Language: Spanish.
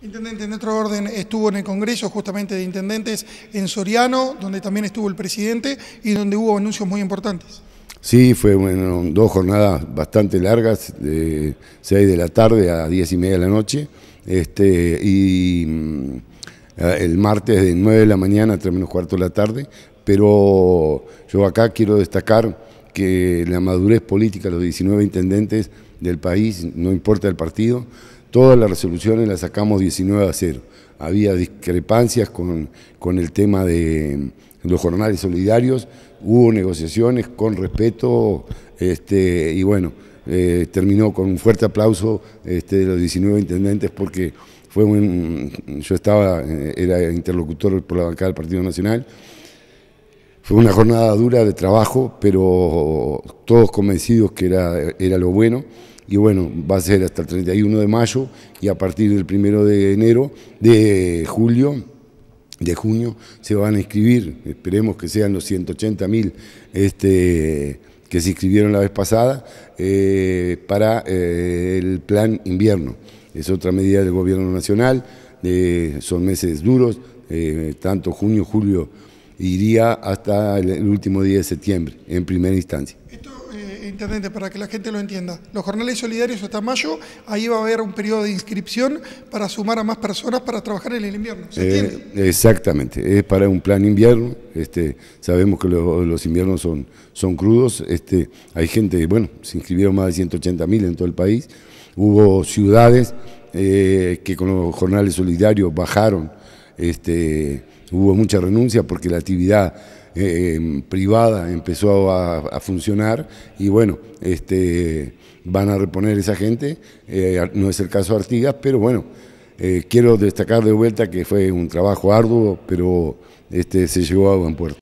Intendente, en otro orden, estuvo en el Congreso justamente de Intendentes en Soriano, donde también estuvo el presidente y donde hubo anuncios muy importantes. Sí, fueron dos jornadas bastante largas, de 6 de la tarde a 10 y media de la noche, este, y mm, el martes de 9 de la mañana a 3 menos cuarto de la tarde, pero yo acá quiero destacar que la madurez política de los 19 intendentes del país, no importa el partido, Todas las resoluciones las sacamos 19 a 0. Había discrepancias con, el tema de los jornales solidarios, hubo negociaciones con respeto este, y bueno, eh, terminó con un fuerte aplauso este, de los 19 intendentes porque fue un, yo estaba, eh, era interlocutor por la bancada del Partido Nacional. Fue una jornada dura de trabajo, pero todos convencidos que era, era lo bueno y bueno, va a ser hasta el 31 de mayo y a partir del 1 de enero, de julio, de junio, se van a inscribir, esperemos que sean los 180.000 este, que se inscribieron la vez pasada, eh, para eh, el plan invierno. Es otra medida del gobierno nacional, eh, son meses duros, tanto junio, julio, iría hasta el último día de septiembre, en primera instancia intendente, para que la gente lo entienda. Los jornales solidarios hasta mayo, ahí va a haber un periodo de inscripción para sumar a más personas para trabajar en el invierno. ¿Se eh, entiende? Exactamente, es para un plan invierno. Este, sabemos que los inviernos son, son crudos. Este, hay gente, bueno, se inscribieron más de 180.000 en todo el país. Hubo ciudades eh, que con los jornales solidarios bajaron este, hubo mucha renuncia porque la actividad eh, em, privada empezó a, funcionar y bueno, este, van a reponer esa gente, eh, no es el caso de Artigas, pero bueno, eh, quiero destacar de vuelta que fue un trabajo arduo, pero este, se llevó a buen puerto.